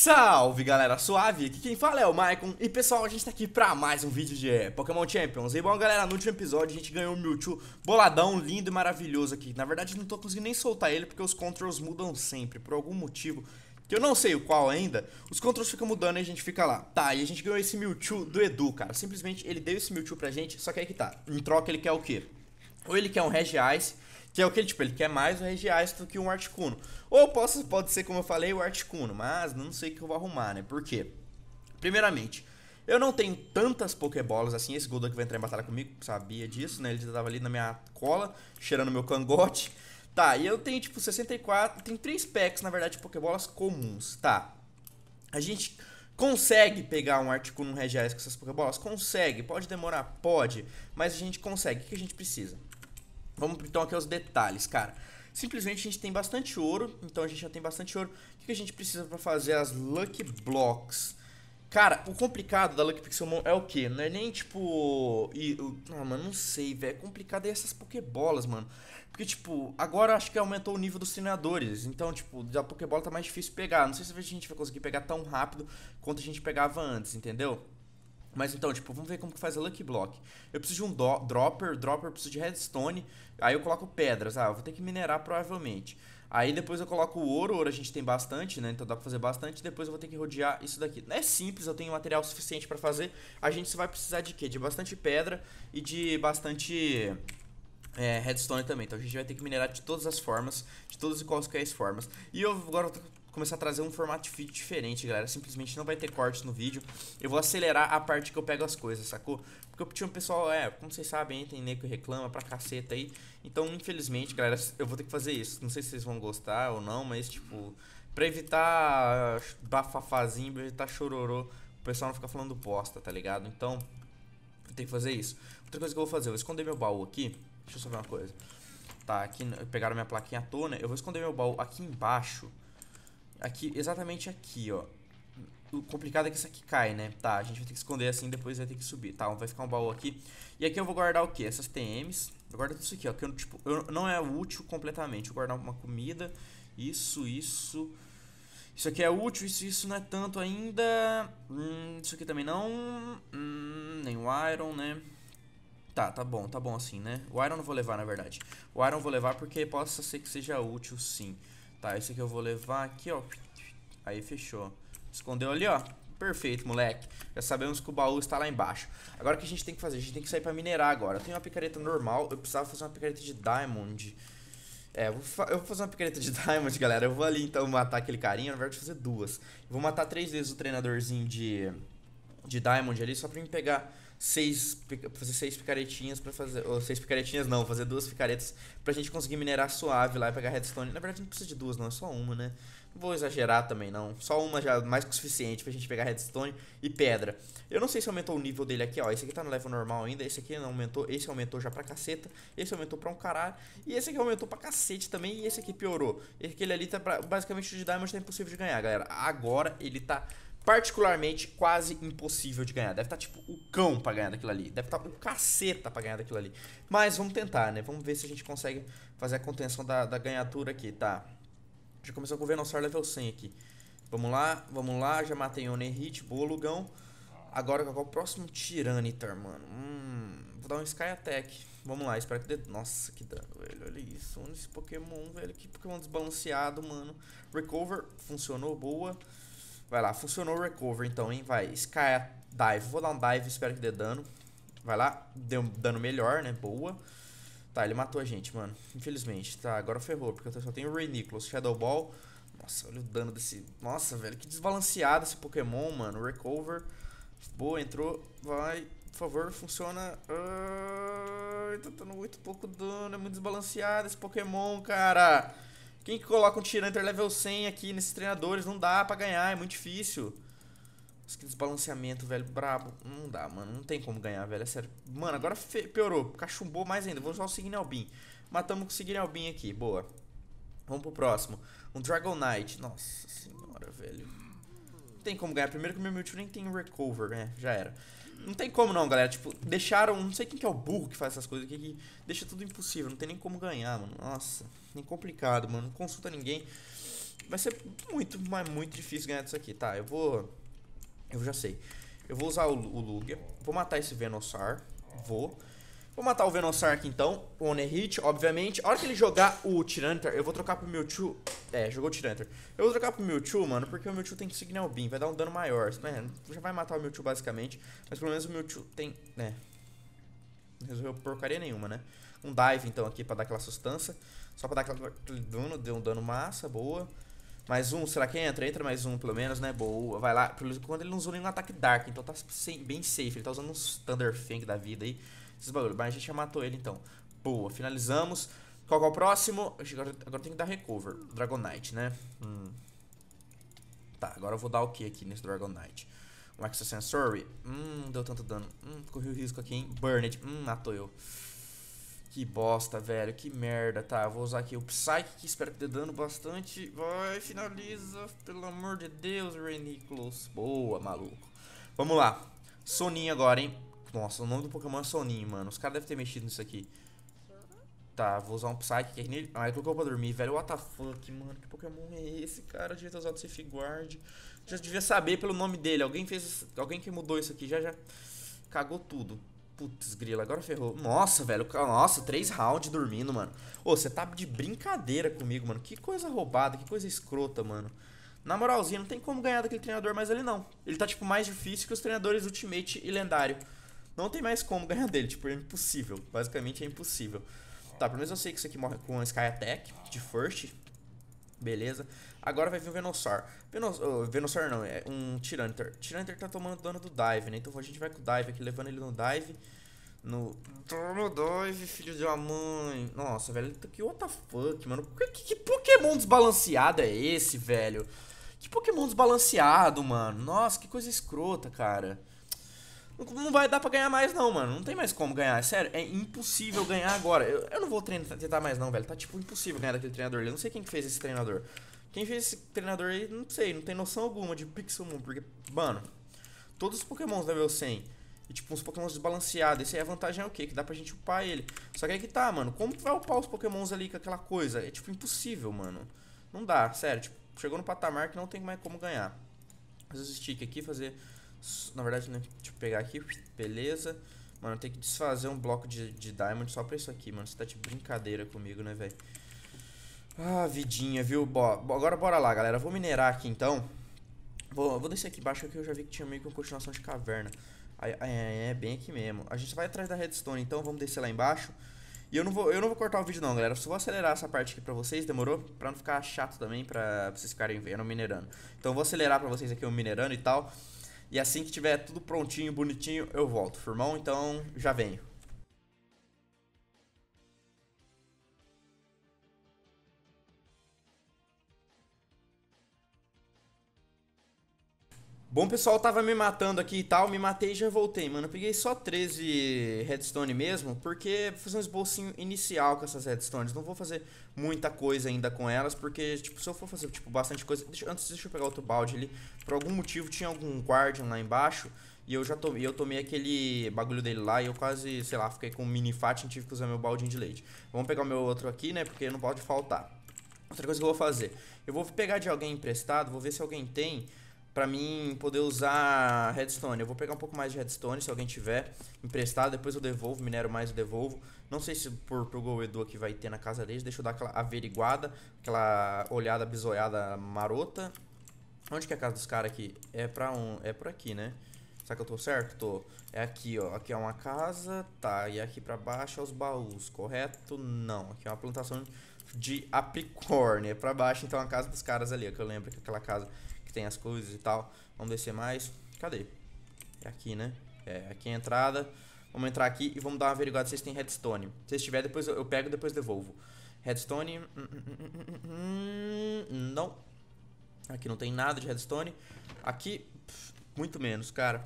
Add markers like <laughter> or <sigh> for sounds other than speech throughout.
Salve galera suave, aqui quem fala é o Maicon E pessoal, a gente tá aqui pra mais um vídeo de é, Pokémon Champions E bom galera, no último episódio a gente ganhou o Mewtwo boladão, lindo e maravilhoso aqui Na verdade não tô conseguindo nem soltar ele porque os controls mudam sempre Por algum motivo que eu não sei o qual ainda, os controls ficam mudando e a gente fica lá. Tá, e a gente ganhou esse Mewtwo do Edu, cara. Simplesmente ele deu esse Mewtwo pra gente, só que aí que tá. Em troca ele quer o quê? Ou ele quer um Regice, que é o que ele, tipo, ele quer mais um Regiais do que um Articuno. Ou posso, pode ser, como eu falei, o Articuno, mas não sei o que eu vou arrumar, né? Por quê? Primeiramente, eu não tenho tantas Pokébolas assim. Esse Golduck vai entrar em batalha comigo, sabia disso, né? Ele já tava ali na minha cola, cheirando meu cangote. <laughs> Tá, e eu tenho tipo 64. Tem 3 packs, na verdade, de Pokébolas comuns. Tá. A gente consegue pegar um Articuno, um Regiais com essas Pokébolas? Consegue. Pode demorar? Pode. Mas a gente consegue. O que a gente precisa? Vamos então aqui aos detalhes, cara. Simplesmente a gente tem bastante ouro, então a gente já tem bastante ouro. O que a gente precisa para fazer as Lucky Blocks? Cara, o complicado da Lucky Pixelmon é o quê? Não é nem tipo. E, ah, mano, não sei, velho. É complicado é essas Pokébolas, mano. Porque, tipo, agora acho que aumentou o nível dos treinadores. Então, tipo, da Pokébola tá mais difícil pegar. Não sei se a gente vai conseguir pegar tão rápido quanto a gente pegava antes, entendeu? Mas então, tipo, vamos ver como que faz a Lucky Block. Eu preciso de um do dropper, dropper eu preciso de redstone, aí eu coloco pedras. Ah, eu vou ter que minerar provavelmente. Aí depois eu coloco o ouro, ouro a gente tem bastante, né? Então dá pra fazer bastante, depois eu vou ter que rodear isso daqui. É simples, eu tenho material suficiente pra fazer. A gente só vai precisar de quê? De bastante pedra e de bastante... É, redstone também, então a gente vai ter que minerar de todas as formas, de todas e quaisquer formas. E eu agora começar a trazer um formato de vídeo diferente, galera. Simplesmente não vai ter cortes no vídeo. Eu vou acelerar a parte que eu pego as coisas, sacou? Porque eu tinha um pessoal, é, como vocês sabem, tem nego que reclama pra caceta aí. Então, infelizmente, galera, eu vou ter que fazer isso. Não sei se vocês vão gostar ou não, mas tipo, pra evitar bafafazinho, pra evitar chororô, o pessoal não ficar falando bosta, tá ligado? Então, vou ter que fazer isso. Outra coisa que eu vou fazer, eu vou esconder meu baú aqui. Deixa eu só ver uma coisa. Tá, aqui pegaram minha plaquinha à tona. Eu vou esconder meu baú aqui embaixo Aqui, exatamente aqui, ó. O complicado é que isso aqui cai, né? Tá, a gente vai ter que esconder assim, depois vai ter que subir. Tá, vai ficar um baú aqui. E aqui eu vou guardar o quê? Essas TMs. Eu guardo tudo isso aqui, ó. Que eu, tipo, eu, não é útil completamente. Eu guardar uma comida. Isso, isso. Isso aqui é útil, isso, isso não é tanto ainda. Hum, isso aqui também não. Hum, nem o Iron, né? Tá, tá bom, tá bom assim, né? O Iron não vou levar, na verdade. O Iron vou levar porque possa ser que seja útil, sim. Tá, esse aqui eu vou levar aqui, ó. Aí fechou. Escondeu ali, ó. Perfeito, moleque. Já sabemos que o baú está lá embaixo. Agora o que a gente tem que fazer? A gente tem que sair pra minerar agora. Eu tenho uma picareta normal, eu precisava fazer uma picareta de diamond. É, eu vou, eu vou fazer uma picareta de <laughs> diamond, galera. Eu vou ali então matar aquele carinha, na verdade fazer duas. Eu vou matar três vezes o treinadorzinho de de diamond ali só pra me pegar seis, fazer seis picaretinhas para fazer, ou seis picaretinhas não, fazer duas picaretas pra gente conseguir minerar suave lá e pegar redstone. Na verdade não precisa de duas não, é só uma, né? vou exagerar também não, só uma já é mais que o suficiente pra gente pegar redstone e pedra. Eu não sei se aumentou o nível dele aqui, ó, esse aqui tá no level normal ainda, esse aqui não aumentou, esse aumentou já pra caceta, esse aumentou pra um caralho, e esse aqui aumentou pra cacete também, e esse aqui piorou. Aquele ali tá pra, basicamente o de diamond tá impossível de ganhar, galera. Agora ele tá particularmente quase impossível de ganhar. Deve estar tá, tipo o cão para ganhar daquilo ali, deve estar tá o caceta para ganhar daquilo ali. Mas vamos tentar, né? Vamos ver se a gente consegue fazer a contenção da, da ganhatura aqui, tá? Já começou com o Venossauro level 100 aqui. Vamos lá, vamos lá, já matei o Onerhit, boa Lugão. Agora qual é o próximo Tiranitar, mano? Hum, vou dar um Sky Attack. Vamos lá, espero que dê... Nossa, que dano, velho. Olha isso, olha esse Pokémon, velho. Que Pokémon desbalanceado, mano. Recover funcionou, boa. Boa. Vai lá, funcionou o recover então, hein? Vai, Sky Dive. Vou dar um dive, espero que dê dano. Vai lá, deu dano melhor, né? Boa. Tá, ele matou a gente, mano. Infelizmente. Tá, agora ferrou, porque eu só tenho o Rainiclos, Shadow Ball. Nossa, olha o dano desse... Nossa, velho, que desbalanceado esse Pokémon, mano. Recover. Boa, entrou. Vai, por favor, funciona. Ai, tá dando muito pouco dano. É muito desbalanceado esse Pokémon, cara. Quem que coloca um tiranter level 100 aqui nesses treinadores? Não dá pra ganhar, é muito difícil. Que desbalanceamento, velho, brabo. Não dá, mano. Não tem como ganhar, velho. É sério. Mano, agora piorou. Cachumbou mais ainda. Vou usar o Signalbin. Matamos com o Signalbin aqui. Boa. Vamos pro próximo. Um Dragonite. Nossa senhora, velho. Não tem como ganhar. Primeiro que o meu Mewtwo nem tem recover, né? Já era. Não tem como não, galera. Tipo, deixaram... Não sei quem que é o burro que faz essas coisas aqui. Que deixa tudo impossível. Não tem nem como ganhar, mano. Nossa nem complicado, mano. Não consulta ninguém. Vai ser muito, mas muito difícil ganhar disso aqui. Tá, eu vou... Eu já sei. Eu vou usar o, o Lugia. Vou matar esse Venossar. Vou. Vou matar o Venossar aqui então. One hit, obviamente. A hora que ele jogar o Tyranitar, eu vou trocar pro Mewtwo. É, jogou o Tyranitar. Eu vou trocar pro Mewtwo, mano, porque o Mewtwo tem que Signal Beam. Vai dar um dano maior. Né? Já vai matar o Mewtwo basicamente. Mas pelo menos o Mewtwo tem. né. Não resolveu porcaria nenhuma, né? Um dive então aqui pra dar aquela sustância. Só pra dar aquele dano, deu um dano massa, boa. Mais um, será que entra? Entra mais um, pelo menos, né? Boa, vai lá. Quando ele não usou nenhum ataque Dark, então tá bem safe. Ele tá usando uns Thunder Fang da vida aí. Esses bagulho. Mas a gente já matou ele, então. Boa, finalizamos. Qual é o próximo? Agora, agora tem que dar recover. Dragonite, né? Hum. Tá, agora eu vou dar o que aqui nesse Dragonite? Um Sensory? Hum, deu tanto dano. Hum, corri o risco aqui, hein? Burned. Hum, matou eu. Que bosta, velho. Que merda. Tá, vou usar aqui o Psyche, que espero que dê dano bastante. Vai, finaliza. Pelo amor de Deus, Reniclos. Boa, maluco. Vamos lá. Soninho agora, hein. Nossa, o nome do Pokémon é Soninho, mano. Os caras devem ter mexido nisso aqui. Tá, vou usar um Psyche aqui nele. Ah, ele é colocou pra dormir, velho. What the fuck, mano. Que Pokémon é esse, cara? devia ter usado o Safe Guard. Já devia saber pelo nome dele. Alguém fez. Alguém que mudou isso aqui já já. Cagou tudo. Putz, grila, agora ferrou. Nossa, velho. Nossa, três rounds dormindo, mano. Ô, você tá de brincadeira comigo, mano. Que coisa roubada, que coisa escrota, mano. Na moralzinha, não tem como ganhar daquele treinador mais ali, não. Ele tá, tipo, mais difícil que os treinadores Ultimate e Lendário. Não tem mais como ganhar dele, tipo, é impossível. Basicamente é impossível. Tá, pelo menos eu sei que isso aqui morre com Sky Attack de first. Beleza. Agora vai vir o Venossaur. Venos, oh, Venossaur não, é um Tyranitar. Tyranitar tá tomando dano do dive, né? Então a gente vai com o dive aqui, levando ele no dive. No. Toma dive, filho de uma mãe. Nossa, velho, que WTF, fuck, mano? Que, que, que Pokémon desbalanceado é esse, velho? Que Pokémon desbalanceado, mano. Nossa, que coisa escrota, cara. Não vai dar pra ganhar mais, não, mano. Não tem mais como ganhar. É sério, é impossível ganhar agora. Eu, eu não vou treinar, tentar mais, não, velho. Tá tipo impossível ganhar daquele treinador. Eu não sei quem que fez esse treinador. Quem fez esse treinador aí, não sei, não tem noção alguma de Pixel Moon, porque, mano, todos os pokémons level 100 e, tipo, uns pokémons desbalanceados, esse aí a vantagem é o quê? Que dá pra gente upar ele. Só que aí que tá, mano, como vai upar os pokémons ali com aquela coisa? É, tipo, impossível, mano. Não dá, sério, tipo, chegou no patamar que não tem mais como ganhar. Fazer os stick aqui, fazer... Na verdade, né, tipo, pegar aqui, beleza... Mano, tem que desfazer um bloco de, de diamond só pra isso aqui, mano. Você tá de brincadeira comigo, né, velho? Ah, vidinha, viu? Bo agora bora lá, galera. Vou minerar aqui então. Vou, vou descer aqui embaixo que eu já vi que tinha meio que uma continuação de caverna. É, é, é, bem aqui mesmo. A gente vai atrás da redstone, então vamos descer lá embaixo. E eu não vou, eu não vou cortar o vídeo não, galera. Só vou acelerar essa parte aqui pra vocês, demorou? Pra não ficar chato também, pra, pra vocês ficarem vendo minerando. Então eu vou acelerar pra vocês aqui o minerando e tal. E assim que tiver tudo prontinho, bonitinho, eu volto, firmão? Então já venho. Bom, pessoal, tava me matando aqui e tal, me matei e já voltei, mano. Eu peguei só 13 redstone mesmo, porque vou fazer um esbocinho inicial com essas redstones. Não vou fazer muita coisa ainda com elas, porque, tipo, se eu for fazer, tipo, bastante coisa... Deixa, antes, deixa eu pegar outro balde ali. Por algum motivo tinha algum guardian lá embaixo, e eu já tomei, eu tomei aquele bagulho dele lá e eu quase, sei lá, fiquei com um mini fat e tive que usar meu baldinho de leite. Vamos pegar o meu outro aqui, né, porque não pode faltar. Outra coisa que eu vou fazer, eu vou pegar de alguém emprestado, vou ver se alguém tem para mim poder usar redstone. Eu vou pegar um pouco mais de redstone, se alguém tiver emprestado, depois eu devolvo, minério mais eu devolvo. Não sei se por pro Go Edu aqui vai ter na casa dele, deixa eu dar aquela averiguada, aquela olhada bisoiada marota. Onde que é a casa dos caras aqui? É pra um, é por aqui, né? Será que eu tô certo? Tô. É aqui, ó. Aqui é uma casa, tá. E aqui pra baixo é os baús, correto? Não. Aqui é uma plantação de apicórnio. É pra baixo, então, a casa dos caras ali, ó, que eu lembro que aquela casa que tem as coisas e tal. Vamos descer mais. Cadê? É aqui, né? É, aqui é a entrada. Vamos entrar aqui e vamos dar uma averiguada se vocês têm redstone. Se tiver, depois eu pego e depois devolvo. Redstone. Hum, hum, hum, não. Aqui não tem nada de redstone. Aqui, muito menos, cara.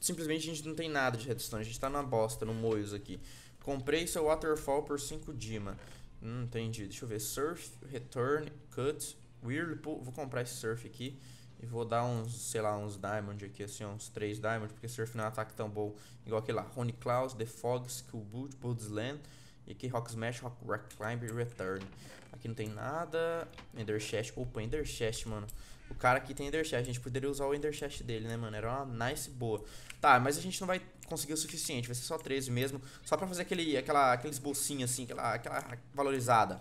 Simplesmente a gente não tem nada de redstone. A gente tá na bosta, no moios aqui. Comprei seu waterfall por 5 dima. Hum, entendi. Deixa eu ver. Surf, return, cut, whirlpool. Vou comprar esse surf aqui. E vou dar uns, sei lá, uns diamond aqui, assim, uns 3 diamond, porque Surf não é um ataque tão bom. Igual aquele lá, Rony Klaus, The Fog, Skill Boot, Budsland. E aqui Rock Smash, Rock, Rock Climb e Return. Aqui não tem nada. Ender Chest. Opa, Ender Chest, mano. O cara aqui tem Ender Chest. A gente poderia usar o Ender Chest dele, né, mano? Era uma nice boa. Tá, mas a gente não vai conseguir o suficiente. Vai ser só 13 mesmo. Só pra fazer aquele, aquela, aqueles bolsinhos, assim, aquela, aquela valorizada.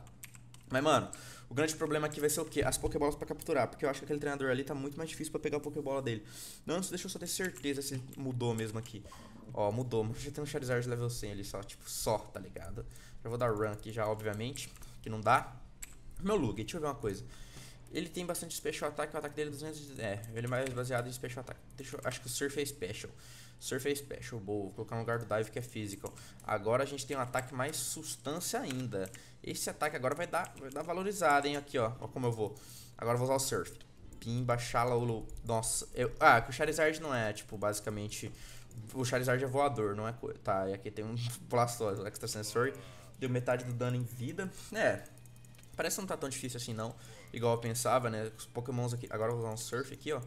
Mas, mano, o grande problema aqui vai ser o quê? As Pokébolas pra capturar. Porque eu acho que aquele treinador ali tá muito mais difícil pra pegar a Pokébola dele. Não, antes deixa eu só ter certeza se mudou mesmo aqui. Ó, mudou. Já tem um Charizard level 100 ali só, tipo, só, tá ligado? Já vou dar run aqui já, obviamente, que não dá. Meu Lug, deixa eu ver uma coisa. Ele tem bastante special attack, o ataque dele é 200... É, ele é mais baseado em special attack. Deixa eu... Acho que o Surf é special. Surface Special, boa. Vou colocar no lugar do Dive que é physical. Agora a gente tem um ataque mais sustância ainda. Esse ataque agora vai dar, vai dar valorizado, hein? Aqui, ó. Ó como eu vou? Agora eu vou usar o Surf. Pimba, Shalaulu. Nossa. Eu, ah, que o Charizard não é, tipo, basicamente... O Charizard é voador, não é coisa. Tá, e aqui tem um <laughs> Blastoise, Sensor. Deu metade do dano em vida. É, Parece que não tá tão difícil assim não, igual eu pensava, né? Os pokémons aqui, agora eu vou usar um surf aqui, ó,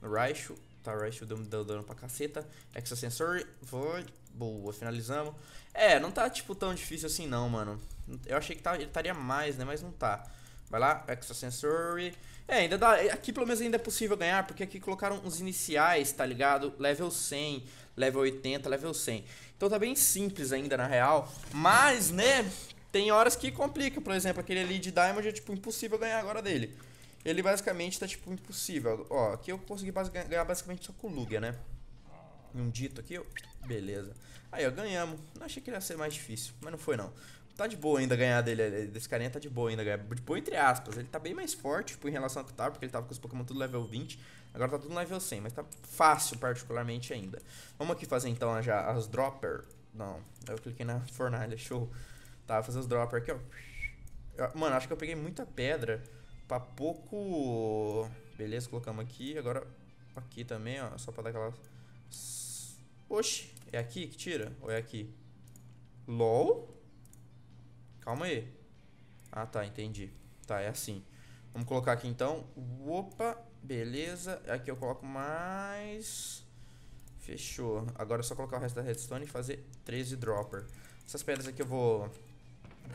no Raichu. Tyrush tá deu, deu dano pra caceta. ascensor foi. Boa, finalizamos. É, não tá, tipo, tão difícil assim não, mano. Eu achei que tá, ele estaria mais, né? Mas não tá. Vai lá, ascensor É, ainda dá. É, aqui pelo menos ainda é possível ganhar, porque aqui colocaram uns iniciais, tá ligado? Level 100, level 80, level 100. Então tá bem simples ainda na real. Mas, né? Tem horas que complica. Por exemplo, aquele ali de Diamond é tipo impossível ganhar agora dele. Ele basicamente tá tipo impossível. Ó, aqui eu consegui ganhar basicamente só com o Lugia, né? Um dito aqui, eu... beleza. Aí, ó, ganhamos. Não achei que ia ser mais difícil, mas não foi não. Tá de boa ainda ganhar dele, eh, desse carinha tá de boa ainda ganhar. De tipo, boa entre aspas, ele tá bem mais forte, tipo, em relação ao que tá, porque ele tava com os Pokémon tudo level 20. Agora tá tudo level 100, mas tá fácil particularmente ainda. Vamos aqui fazer então já as dropper. Não, eu cliquei na fornalha, show. Tá, fazer os dropper aqui, ó. Mano, acho que eu peguei muita pedra pra pouco. Beleza, colocamos aqui. Agora aqui também, ó. Só pra dar aquela. Oxi, é aqui que tira? Ou é aqui? LOL? Calma aí. Ah, tá, entendi. Tá, é assim. Vamos colocar aqui então. Opa, beleza. Aqui eu coloco mais. Fechou. Agora é só colocar o resto da redstone e fazer 13 dropper. Essas pedras aqui eu vou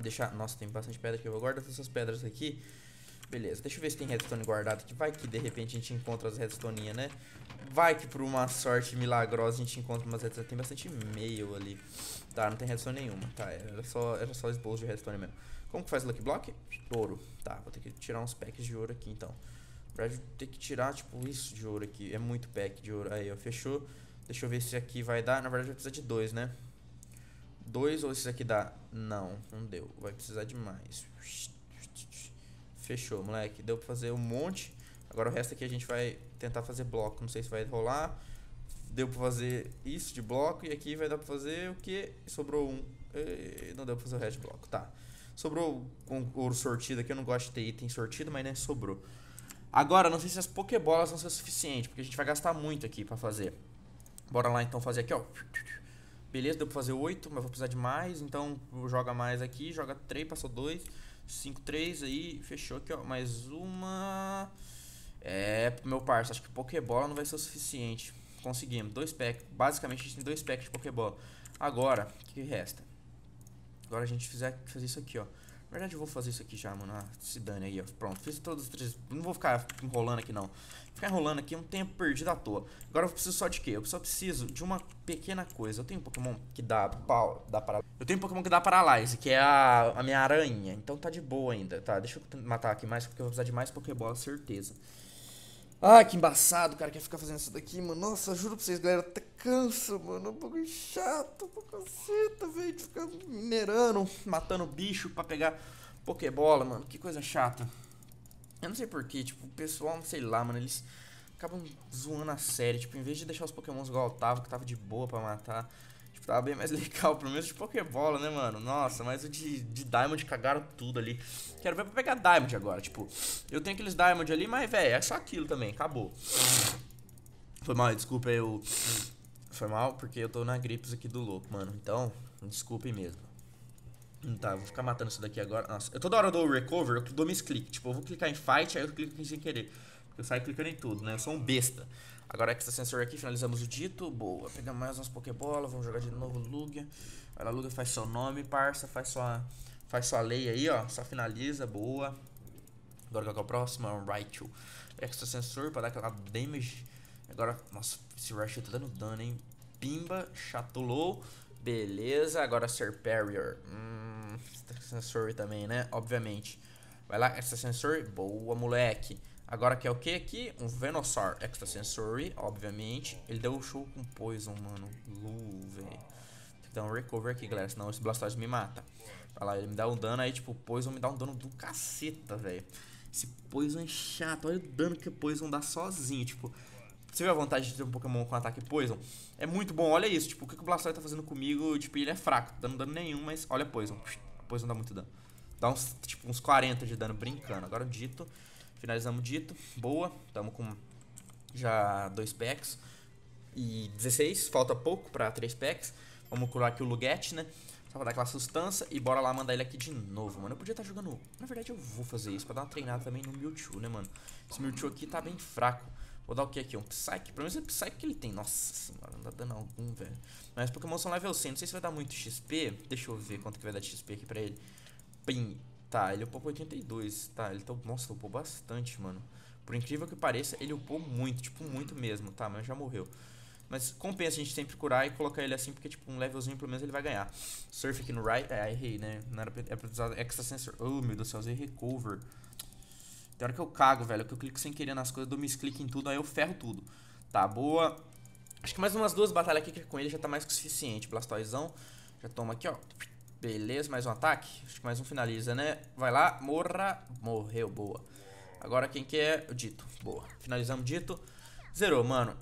deixar... Nossa, tem bastante pedra aqui. Eu vou guardar essas pedras aqui Beleza, deixa eu ver se tem redstone guardado aqui. Vai que de repente a gente encontra as redstoninhas, né? Vai que por uma sorte milagrosa a gente encontra umas redstone. Tem bastante meio ali. Tá, não tem redstone nenhuma. Tá, era só, era só esboço de redstone mesmo. Como que faz Lucky Block? Ouro. Tá, vou ter que tirar uns packs de ouro aqui então. Pra ter que tirar, tipo, isso de ouro aqui. É muito pack de ouro. Aí, ó, fechou. Deixa eu ver se aqui vai dar. Na verdade vai precisar de dois, né? Dois ou esse aqui dá? Não, não deu. Vai precisar de mais. Fechou, moleque. Deu pra fazer um monte. Agora o resto aqui a gente vai tentar fazer bloco. Não sei se vai rolar. Deu pra fazer isso de bloco. E aqui vai dar pra fazer o que? Sobrou um. E não deu pra fazer o resto de bloco. Tá. Sobrou ouro sortido aqui. Eu não gosto de ter item sortido, mas né, sobrou. Agora, não sei se as pokebolas vão ser suficientes. Porque a gente vai gastar muito aqui pra fazer. Bora lá então fazer aqui, ó. Beleza, deu pra fazer 8, mas vou precisar de mais. Então joga mais aqui. Joga 3, passou 2. 5, 3 aí, fechou aqui, ó. Mais uma. É, meu parça, acho que Pokébola não vai ser o suficiente. Conseguimos, dois packs. Basicamente a gente tem dois packs de Pokébola. Agora, o que resta? Agora a gente fizer, fazer isso aqui, ó. Na verdade eu vou fazer isso aqui já, mano. Ah, se dane aí, ó. Pronto, fiz todos os três. Não vou ficar enrolando aqui, não. Ficar enrolando aqui é um tempo perdido à toa. Agora eu preciso só de quê? Eu só preciso de uma pequena coisa. Eu tenho um Pokémon que dá pau, dá para... Eu tenho um Pokémon que dá Paralyze, que é a, a minha aranha. Então tá de boa ainda, tá? Deixa eu matar aqui mais, porque eu vou precisar de mais Pokébola, certeza. Ah, que embaçado, cara, quer ficar fazendo isso daqui, mano. Nossa, juro pra vocês, galera, até cansa, mano. É um pouco chato, um pouco caceta, velho, de ficar minerando, matando bicho pra pegar Pokébola, mano. Que coisa chata. Eu não sei porquê, tipo, o pessoal, não sei lá, mano, eles acabam zoando a série. Tipo, em vez de deixar os Pokémons igual eu tava, que tava de boa pra matar, Tá bem mais <laughs> legal, pelo menos de Pokébola, né, mano? Nossa, mas o de, de Diamond cagaram tudo ali. Quero ver pra pegar Diamond agora. Tipo, eu tenho aqueles Diamond ali, mas, velho, é só aquilo também. Acabou. Foi mal, desculpa eu. Foi mal porque eu tô na gripes aqui do louco, mano. Então, desculpem mesmo. Hum, tá, vou ficar matando isso daqui agora. Nossa, eu toda hora dou recover, eu dou misclick. Tipo, eu vou clicar em fight, aí eu clico sem querer. Eu saio clicando em tudo, né? Eu sou um besta. Agora tá sensor aqui, finalizamos o dito. Boa, pegar mais umas Pokébola, vamos jogar de novo Lugia. Vai lá, Lugia, faz seu nome, parça, faz sua, faz sua lei aí, ó. Só finaliza, boa. Agora qual que é o próximo? É um Raichu. sensor pra dar aquela damage. Agora, nossa, esse Raichu tá dando dano, hein. Pimba, chatulou. Beleza, agora Serperior. Hum, sensor também, né? Obviamente. Vai lá, sensor Boa, moleque. Agora que é o que aqui? Um Venusaur Extrasensory, obviamente. Ele deu um show com Poison, mano. Lu, velho. dar um recover aqui, galera, senão esse Blastoise me mata. Olha lá, ele me dá um dano aí, tipo, Poison me dá um dano do caceta, velho. Esse Poison é chato, olha o dano que o Poison dá sozinho, tipo... Você vê a vantagem de ter um Pokémon com ataque Poison? É muito bom, olha isso, tipo, o que o Blastoise tá fazendo comigo, tipo, ele é fraco, tá dando dano nenhum, mas olha Poison. Poison dá muito dano. Dá uns, tipo, uns 40 de dano brincando. Agora o Dito Finalizamos dito. Boa. Estamos com já dois packs. E 16. Falta pouco para três packs. Vamos curar aqui o Luget, né? Só pra dar aquela sustância e bora lá mandar ele aqui de novo, mano. Eu podia estar tá jogando... Na verdade, eu vou fazer isso pra dar uma treinada também no Mewtwo, né, mano? Esse Mewtwo aqui tá bem fraco. Vou dar o que aqui? Um Psyche? Pelo menos é Psyche que ele tem. Nossa senhora, não tá dando algum, velho. Mas Pokémon são level 100. Não sei se vai dar muito XP. Deixa eu ver quanto que vai dar de XP aqui pra ele. Pim. Tá, ele upou com 82. Tá, ele tá. Nossa, upou bastante, mano. Por incrível que pareça, ele upou muito, tipo, muito mesmo, tá? Mas já morreu. Mas compensa a gente sempre curar e colocar ele assim, porque, tipo, um levelzinho pelo menos ele vai ganhar. Surf aqui no right. É, errei, né? Não era pra, era é pra usar extra sensor. Oh, meu Deus do céu, usei recover. Tem hora que eu cago, velho, que eu clico sem querer nas coisas, dou misclick em tudo, aí eu ferro tudo. Tá, boa. Acho que mais umas duas batalhas aqui é com ele já tá mais que o suficiente. Blastoizão. Já toma aqui, ó. Beleza, mais um ataque. Acho que mais um finaliza, né? Vai lá, morra. Morreu, boa. Agora quem que é? O Dito. Boa. Finalizamos Dito. Zerou, mano.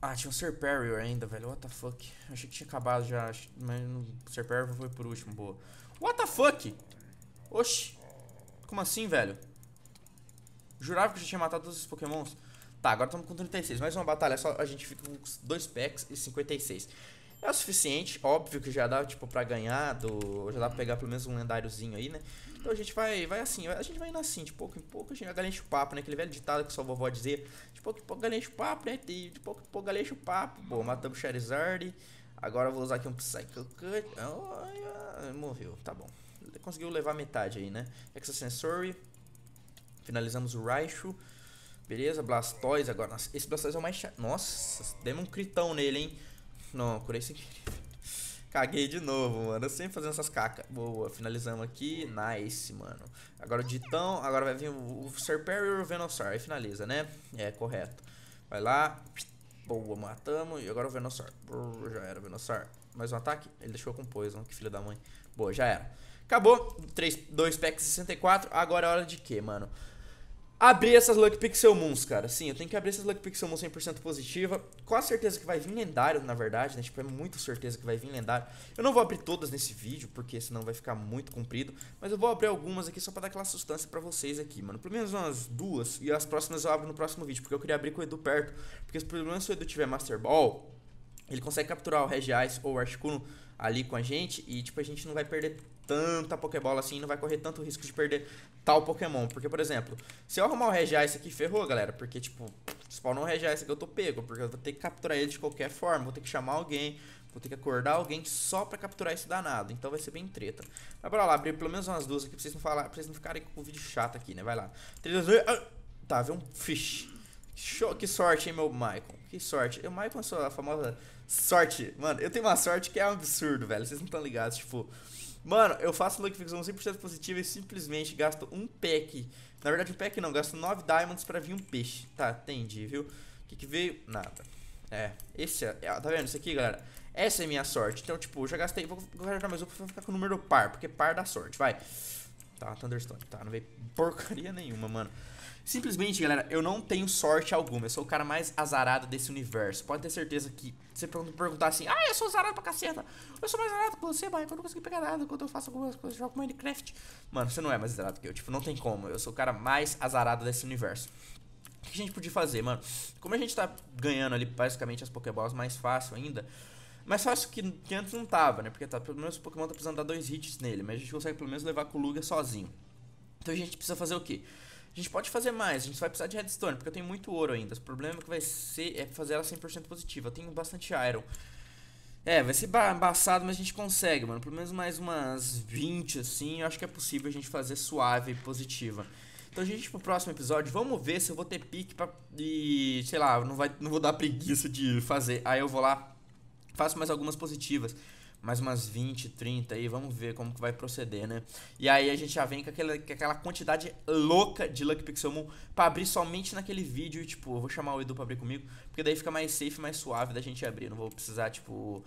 Ah, tinha um Serperior ainda, velho. What the fuck? Achei que tinha acabado já, mas o Serperior foi por último, boa. What the fuck? Oxi. Como assim, velho? Jurava que já tinha matado todos os pokémons. Tá, agora estamos com 36. Mais uma batalha, só a gente fica com 2 packs e 56. É o suficiente, óbvio que já dá, tipo, pra ganhar, do, já dá pra pegar pelo menos um lendáriozinho aí, né? Então a gente vai, vai assim, a gente vai indo assim, de pouco em pouco, a gente galinha o papo, né? Aquele velho ditado que sua vovó dizia, de pouco em pouco galinha o papo, né? De, de pouco em pouco galinha o papo. Bom, matamos Charizard, agora eu vou usar aqui um Psycho Cut. Oh, morreu, tá bom. Conseguiu levar metade aí, né? Exosensory, finalizamos o Raichu. Beleza, Blastoise agora. esse Blastoise é o mais chato. Nossa, demos um critão nele, hein? Não, curei sem querer. Caguei de novo, mano. Eu sempre fazendo essas cacas. Boa, finalizamos aqui. Nice, mano. Agora o Ditão. Agora vai vir o, o Serperior e o Venossaur. Aí finaliza, né? É, correto. Vai lá. Boa, matamos. E agora o Venossaur. Brrr, já era, Venossaur. Mais um ataque? Ele deixou com Poison. Que filho da mãe. Boa, já era. Acabou. 3, 2 packs 64. Agora é hora de quê, mano? abrir essas Lucky Pixel Moons, cara. Sim, eu tenho que abrir essas Lucky Pixel Moons 100% positiva. Com a certeza que vai vir lendário, na verdade, né? Tipo, é muito certeza que vai vir lendário. Eu não vou abrir todas nesse vídeo, porque senão vai ficar muito comprido. Mas eu vou abrir algumas aqui só pra dar aquela sustância pra vocês aqui, mano. Pelo menos umas duas. E as próximas eu abro no próximo vídeo, porque eu queria abrir com o Edu perto. Porque se pelo menos se o Edu tiver Master Ball, ele consegue capturar o Regiais ou o Articuno ali com a gente. E, tipo, a gente não vai perder tanta Pokébola assim, não vai correr tanto risco de perder tal Pokémon. Porque, por exemplo, se eu arrumar o Regice aqui, ferrou, galera. Porque, tipo, spawnou o Regice aqui, eu tô pego. Porque eu vou ter que capturar ele de qualquer forma. Vou ter que chamar alguém. Vou ter que acordar alguém só pra capturar esse danado. Então vai ser bem treta. Mas bora lá, abrir pelo menos umas duas aqui pra vocês não, falar, pra vocês não ficarem com o vídeo chato aqui, né? Vai lá. 3, 2, 1. Ah, tá, viu um fish. Show, que sorte, hein, meu Michael. Que sorte. Eu, Michael, é a famosa sorte. Mano, eu tenho uma sorte que é um absurdo, velho. Vocês não estão ligados, tipo... Mano, eu faço luck 100% positiva e simplesmente gasto um pack. Na verdade, um pack não, gasto 9 diamonds pra vir um peixe. Tá, entendi, viu? O que, que veio? Nada. É, esse é, é tá vendo isso aqui, galera? Essa é a minha sorte. Então, tipo, já gastei, vou guardar mais um pra ficar com o número par, porque par dá sorte, vai. Tá, Thunderstone, tá, não veio porcaria nenhuma, mano. Simplesmente, galera, eu não tenho sorte alguma. Eu sou o cara mais azarado desse universo. Pode ter certeza que você perguntar assim, ah, eu sou azarado pra caceta. Eu sou mais azarado que você, mano. Eu não consegui pegar nada quando eu faço algumas coisas, jogo Minecraft. Mano, você não é mais azarado que eu. Tipo, não tem como. Eu sou o cara mais azarado desse universo. O que a gente podia fazer, mano? Como a gente tá ganhando ali basicamente as Pokéballs mais fácil ainda. Mas fácil que, que antes não tava, né? Porque tá, pelo menos o Pokémon tá precisando dar dois hits nele. Mas a gente consegue pelo menos levar com o Luga sozinho. Então a gente precisa fazer o quê? A gente pode fazer mais, a gente vai precisar de redstone, porque eu tenho muito ouro ainda. O problema que vai ser é fazer ela 100% positiva. Eu tenho bastante iron. É, vai ser embaçado, mas a gente consegue, mano. Pelo menos mais umas 20, assim, eu acho que é possível a gente fazer suave e positiva. Então, gente, pro próximo episódio, vamos ver se eu vou ter pique pra. E, sei lá, não, vai, não vou dar preguiça de fazer. Aí eu vou lá, faço mais algumas positivas mais umas 20, 30 aí, vamos ver como que vai proceder, né? E aí a gente já vem com aquela, com aquela quantidade louca de Lucky Pixel Moon pra abrir somente naquele vídeo e, tipo, eu vou chamar o Edu pra abrir comigo, porque daí fica mais safe, mais suave da gente abrir, não vou precisar, tipo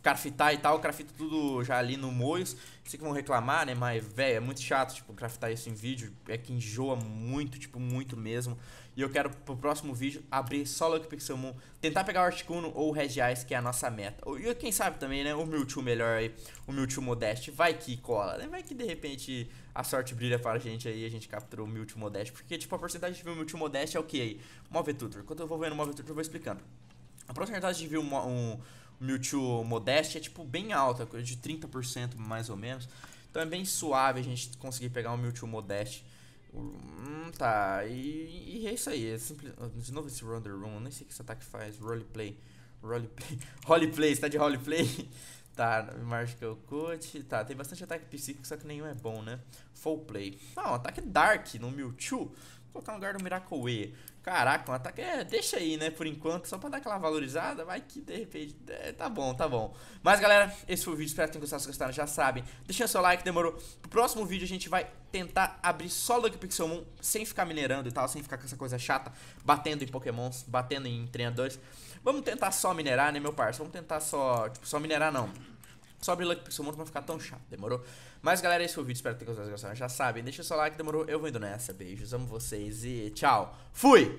craftar e tal, crafto tudo já ali no Moios. Sei que vão reclamar, né? Mas, velho, é muito chato, tipo, craftar isso em vídeo. É que enjoa muito, tipo, muito mesmo. E eu quero pro próximo vídeo abrir só Lucky Pixel Moon, tentar pegar o Articuno ou o Regiais, que é a nossa meta. E quem sabe também, né? O Mewtwo melhor aí, o Mewtwo Modeste. Vai que cola, né? Vai que de repente a sorte brilha para a gente aí, a gente capturou o Mewtwo Modeste. Porque, tipo, a porcentagem de ver o Mewtwo Modeste é o que aí? Move Tutor. Quando eu vou vendo o Move Tutor, eu vou explicando. A porcentagem de ver um, um Mewtwo Modeste é tipo bem alta, coisa de 30% mais ou menos. Então é bem suave a gente conseguir pegar um Mewtwo Modeste. Hum, tá, e, e, é isso aí. É simples, de novo esse Wonder Room, nem sei o que esse ataque faz. Roleplay. Roleplay. <laughs> Roleplay, está de roleplay? <laughs> tá, Magical Cut. Tá, tem bastante ataque psíquico, só que nenhum é bom, né? Full play. Não, ah, ataque Dark no Mewtwo. Vou colocar no lugar do Miracle E. Caraca, um ataque é, deixa aí, né, por enquanto, só pra dar aquela valorizada, vai que de repente, é, tá bom, tá bom. Mas galera, esse foi o vídeo, espero que tenham gostado, se gostaram já sabem, deixa o seu like, demorou. Pro próximo vídeo a gente vai tentar abrir só Lucky Pixel Moon, sem ficar minerando e tal, sem ficar com essa coisa chata, batendo em pokémons, batendo em treinadores. Vamos tentar só minerar, né, meu parça, vamos tentar só, tipo, só minerar não. Só abrir Lucky Pixel Moon pra não ficar tão chato, demorou? Mas galera, esse foi o vídeo, espero que tenham gostado, gostaram já sabem, deixa o seu like, demorou, eu vou indo nessa, beijos, amo vocês e tchau, fui!